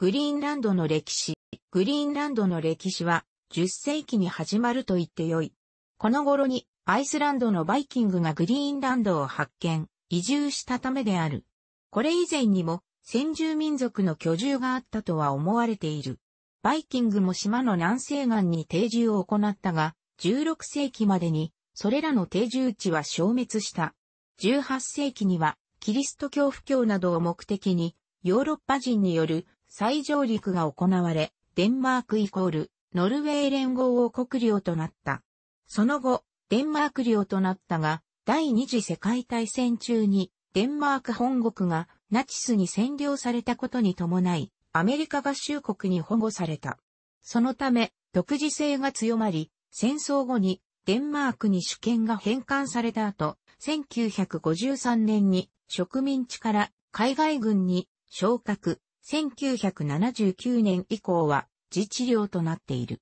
グリーンランドの歴史。グリーンランドの歴史は10世紀に始まると言ってよい。この頃にアイスランドのバイキングがグリーンランドを発見、移住したためである。これ以前にも先住民族の居住があったとは思われている。バイキングも島の南西岸に定住を行ったが、16世紀までにそれらの定住地は消滅した。18世紀にはキリスト教布教などを目的にヨーロッパ人による再上陸が行われ、デンマークイコール、ノルウェー連合王国領となった。その後、デンマーク領となったが、第二次世界大戦中に、デンマーク本国がナチスに占領されたことに伴い、アメリカ合衆国に保護された。そのため、独自性が強まり、戦争後にデンマークに主権が返還された後、1953年に植民地から海外軍に昇格、1979年以降は自治領となっている。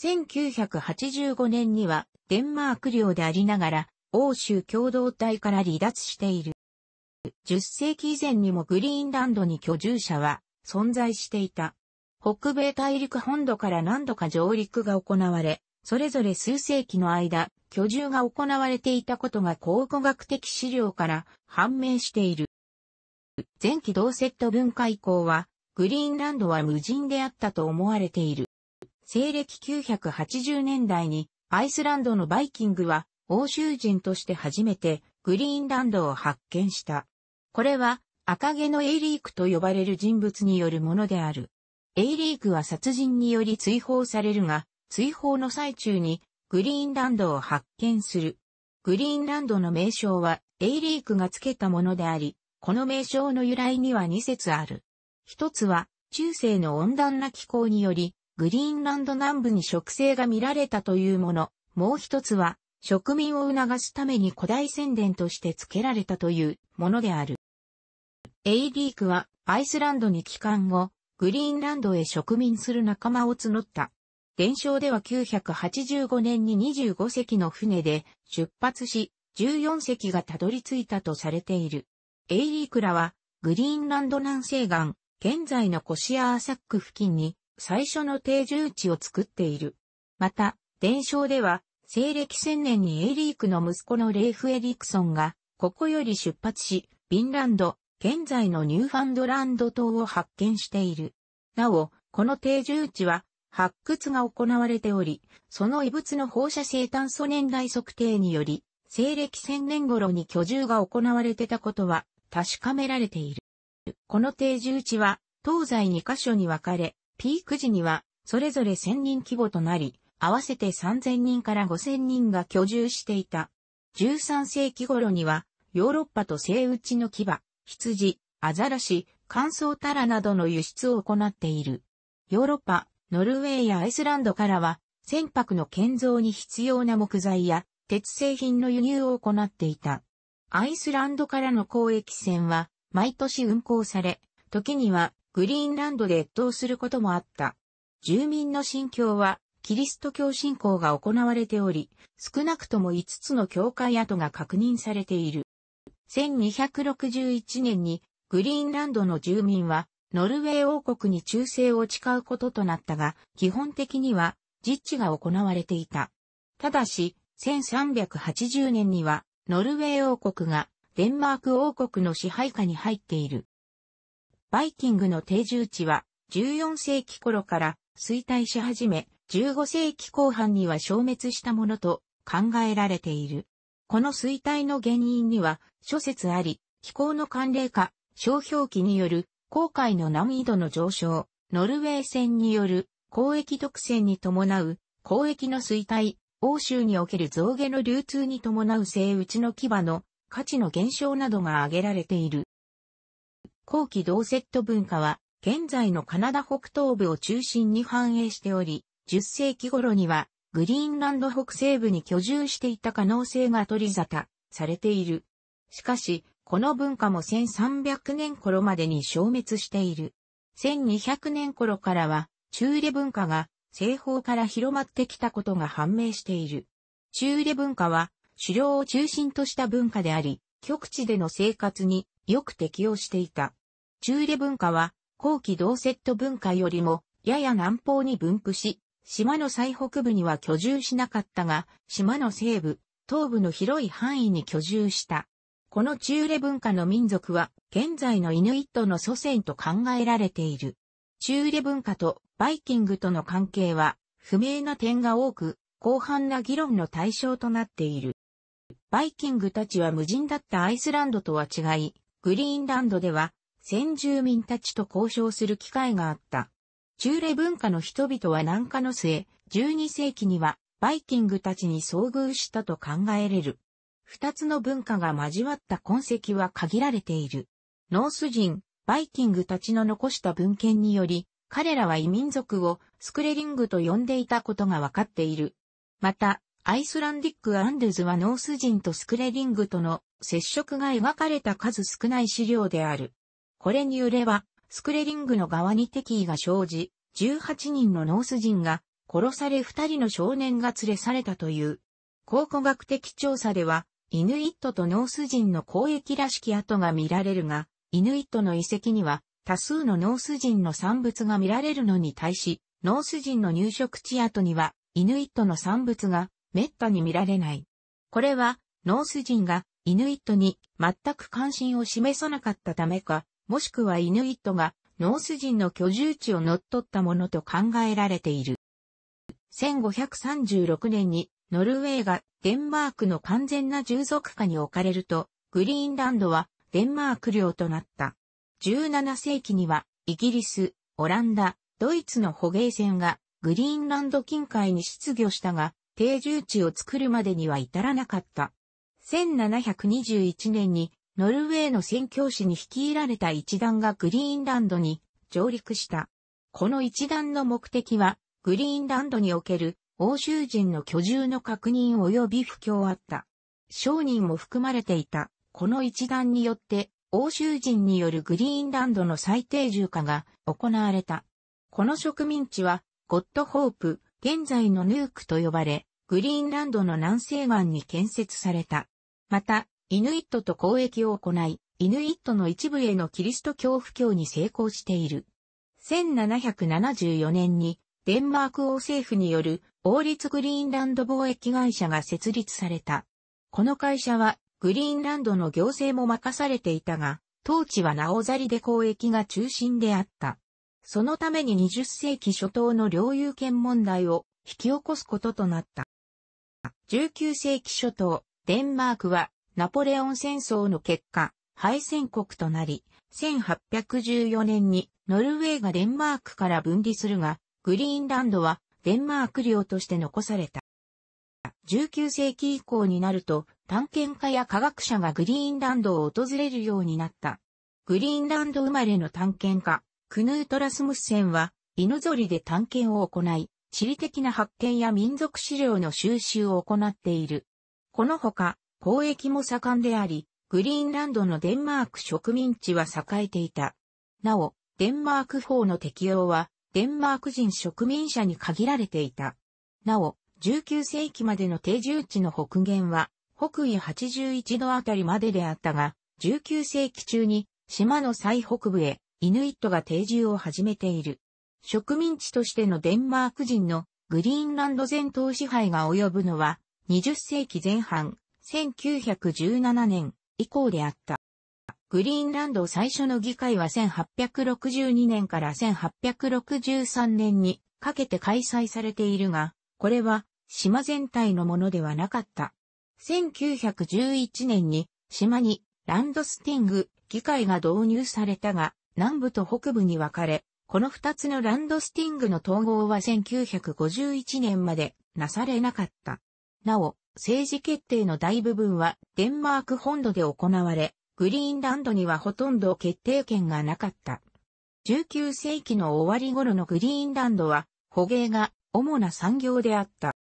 1985年にはデンマーク領でありながら欧州共同体から離脱している。10世紀以前にもグリーンランドに居住者は存在していた。北米大陸本土から何度か上陸が行われ、それぞれ数世紀の間、居住が行われていたことが考古学的資料から判明している。前期同セット文化以降は、グリーンランドは無人であったと思われている。西暦980年代に、アイスランドのバイキングは、欧州人として初めて、グリーンランドを発見した。これは、赤毛のエイリークと呼ばれる人物によるものである。エイリークは殺人により追放されるが、追放の最中にグリーンランドを発見する。グリーンランドの名称はエイリークがつけたものであり、この名称の由来には2説ある。一つは、中世の温暖な気候により、グリーンランド南部に植生が見られたというもの。もう一つは、植民を促すために古代宣伝として付けられたというものである。エイリークは、アイスランドに帰還後、グリーンランドへ植民する仲間を募った。伝承では985年に25隻の船で出発し、14隻がたどり着いたとされている。エイリークラは、グリーンランド南西岸、現在のコシアーサック付近に、最初の定住地を作っている。また、伝承では、西暦1000年にエイリークの息子のレイフ・エリクソンが、ここより出発し、ビンランド、現在のニューファンドランド島を発見している。なお、この定住地は、発掘が行われており、その遺物の放射性炭素年代測定により、西暦1000年頃に居住が行われてたことは確かめられている。この定住地は東西2カ所に分かれ、ピーク時にはそれぞれ1000人規模となり、合わせて3000人から5000人が居住していた。13世紀頃にはヨーロッパと西打ちの牙、羊、アザラシ、乾燥タラなどの輸出を行っている。ヨーロッパ、ノルウェーやアイスランドからは船舶の建造に必要な木材や鉄製品の輸入を行っていた。アイスランドからの交易船は毎年運航され、時にはグリーンランドで越冬することもあった。住民の信教はキリスト教信仰が行われており、少なくとも5つの教会跡が確認されている。1261年にグリーンランドの住民はノルウェー王国に忠誠を誓うこととなったが、基本的には実地が行われていた。ただし、1380年にはノルウェー王国がデンマーク王国の支配下に入っている。バイキングの定住地は14世紀頃から衰退し始め、15世紀後半には消滅したものと考えられている。この衰退の原因には諸説あり、気候の寒冷化、商標期による航海の難易度の上昇、ノルウェー船による交易独占に伴う交易の衰退、欧州における象牙の流通に伴う生打ちの牙の価値の減少などが挙げられている。後期同セット文化は、現在のカナダ北東部を中心に繁栄しており、10世紀頃には、グリーンランド北西部に居住していた可能性が取り沙汰されている。しかし、この文化も1300年頃までに消滅している。1200年頃からは、中れ文化が西方から広まってきたことが判明している。中入文化は狩猟を中心とした文化であり、極地での生活によく適応していた。中入文化は後期同セット文化よりもやや南方に分布し、島の最北部には居住しなかったが、島の西部、東部の広い範囲に居住した。この中レ文化の民族は、現在のイヌイットの祖先と考えられている。中入れ文化とバイキングとの関係は不明な点が多く、広範な議論の対象となっている。バイキングたちは無人だったアイスランドとは違い、グリーンランドでは先住民たちと交渉する機会があった。中レ文化の人々は南下の末、12世紀にはバイキングたちに遭遇したと考えれる。二つの文化が交わった痕跡は限られている。ノース人、バイキングたちの残した文献により、彼らは異民族をスクレリングと呼んでいたことがわかっている。また、アイスランディック・アンドゥズはノース人とスクレリングとの接触が描かれた数少ない資料である。これによれば、スクレリングの側に敵意が生じ、18人のノース人が殺され2人の少年が連れ去れたという。考古学的調査では、イヌイットとノース人の交易らしき跡が見られるが、イヌイットの遺跡には多数のノース人の産物が見られるのに対し、ノース人の入植地跡にはイヌイットの産物が滅多に見られない。これはノース人がイヌイットに全く関心を示さなかったためか、もしくはイヌイットがノース人の居住地を乗っ取ったものと考えられている。1536年にノルウェーがデンマークの完全な従属下に置かれると、グリーンランドはデンマーク領となった。17世紀には、イギリス、オランダ、ドイツの捕鯨船がグリーンランド近海に出業したが、定住地を作るまでには至らなかった。1721年にノルウェーの宣教師に率いられた一団がグリーンランドに上陸した。この一団の目的は、グリーンランドにおける欧州人の居住の確認及び布教あった。商人も含まれていた。この一団によって、欧州人によるグリーンランドの最低重化が行われた。この植民地は、ゴッドホープ、現在のヌークと呼ばれ、グリーンランドの南西岸に建設された。また、イヌイットと交易を行い、イヌイットの一部へのキリスト教布教に成功している。1774年に、デンマーク王政府による王立グリーンランド貿易会社が設立された。この会社はグリーンランドの行政も任されていたが、当地はなおざりで交易が中心であった。そのために20世紀初頭の領有権問題を引き起こすこととなった。19世紀初頭、デンマークはナポレオン戦争の結果、敗戦国となり、1814年にノルウェーがデンマークから分離するが、グリーンランドはデンマーク領として残された。19世紀以降になると、探検家や科学者がグリーンランドを訪れるようになった。グリーンランド生まれの探検家、クヌート・ラスムッセンは、犬ぞりで探検を行い、地理的な発見や民族資料の収集を行っている。このほか、交易も盛んであり、グリーンランドのデンマーク植民地は栄えていた。なお、デンマーク法の適用は、デンマーク人植民者に限られていた。なお、19世紀までの定住地の北限は、北緯81度あたりまでであったが、19世紀中に島の最北部へイヌイットが定住を始めている。植民地としてのデンマーク人のグリーンランド全島支配が及ぶのは20世紀前半1917年以降であった。グリーンランド最初の議会は1862年から1863年にかけて開催されているが、これは島全体のものではなかった。1911年に島にランドスティング議会が導入されたが、南部と北部に分かれ、この2つのランドスティングの統合は1951年までなされなかった。なお、政治決定の大部分はデンマーク本土で行われ、グリーンランドにはほとんど決定権がなかった。19世紀の終わり頃のグリーンランドは、捕鯨が主な産業であった。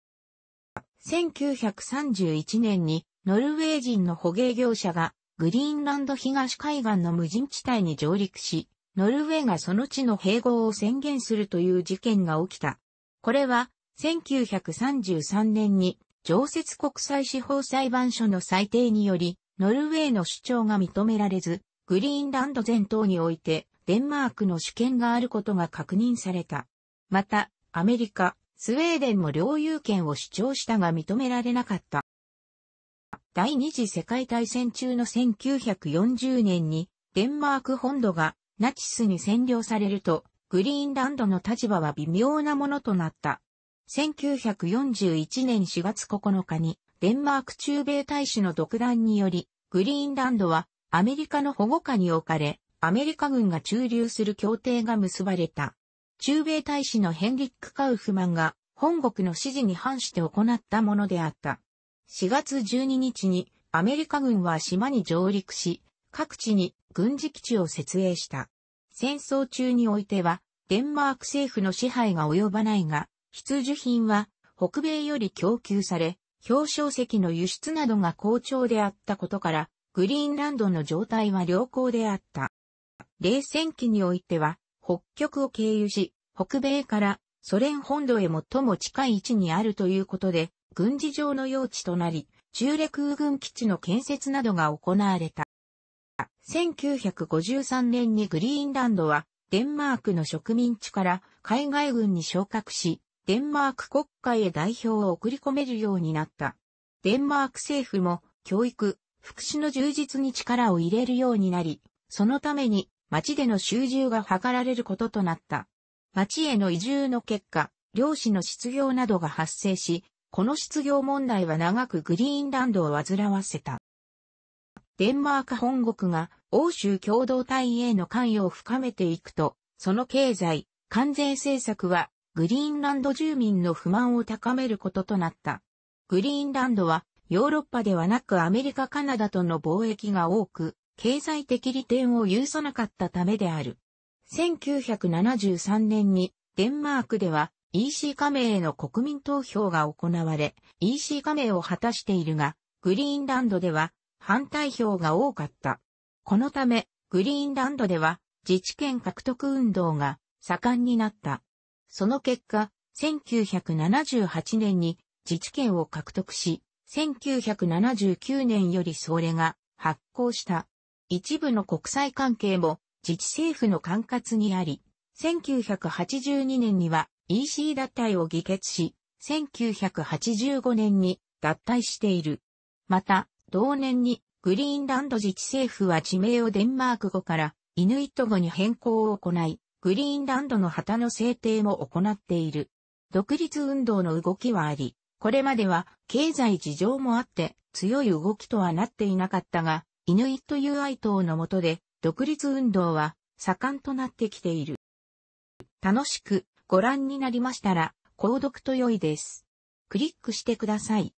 1931年にノルウェー人の捕鯨業者がグリーンランド東海岸の無人地帯に上陸し、ノルウェーがその地の併合を宣言するという事件が起きた。これは1933年に常設国際司法裁判所の裁定により、ノルウェーの主張が認められず、グリーンランド全島においてデンマークの主権があることが確認された。また、アメリカ、スウェーデンも領有権を主張したが認められなかった。第二次世界大戦中の1940年にデンマーク本土がナチスに占領されるとグリーンランドの立場は微妙なものとなった。1941年4月9日にデンマーク中米大使の独断によりグリーンランドはアメリカの保護下に置かれアメリカ軍が駐留する協定が結ばれた。中米大使のヘンリック・カウフマンが本国の指示に反して行ったものであった。4月12日にアメリカ軍は島に上陸し、各地に軍事基地を設営した。戦争中においては、デンマーク政府の支配が及ばないが、必需品は北米より供給され、表彰石の輸出などが好調であったことから、グリーンランドの状態は良好であった。冷戦期においては、北極を経由し、北米からソ連本土へ最も近い位置にあるということで、軍事上の用地となり、中略空軍基地の建設などが行われた。1953年にグリーンランドは、デンマークの植民地から海外軍に昇格し、デンマーク国会へ代表を送り込めるようになった。デンマーク政府も教育、福祉の充実に力を入れるようになり、そのために町での集中が図られることとなった。町への移住の結果、漁師の失業などが発生し、この失業問題は長くグリーンランドを煩わせた。デンマーク本国が欧州共同体への関与を深めていくと、その経済、関税政策はグリーンランド住民の不満を高めることとなった。グリーンランドはヨーロッパではなくアメリカカナダとの貿易が多く、経済的利点を有さなかったためである。1973年にデンマークでは EC 加盟への国民投票が行われ、EC 加盟を果たしているが、グリーンランドでは反対票が多かった。このため、グリーンランドでは自治権獲得運動が盛んになった。その結果、1978年に自治権を獲得し、1979年よりそれが発行した。一部の国際関係も自治政府の管轄にあり、1982年には EC 脱退を議決し、1985年に脱退している。また、同年にグリーンランド自治政府は地名をデンマーク語からイヌイット語に変更を行い、グリーンランドの旗の制定も行っている。独立運動の動きはあり、これまでは経済事情もあって強い動きとはなっていなかったが、イヌイット・ユーアイ党のとで、独立運動は盛んとなってきている。楽しくご覧になりましたら、購読と良いです。クリックしてください。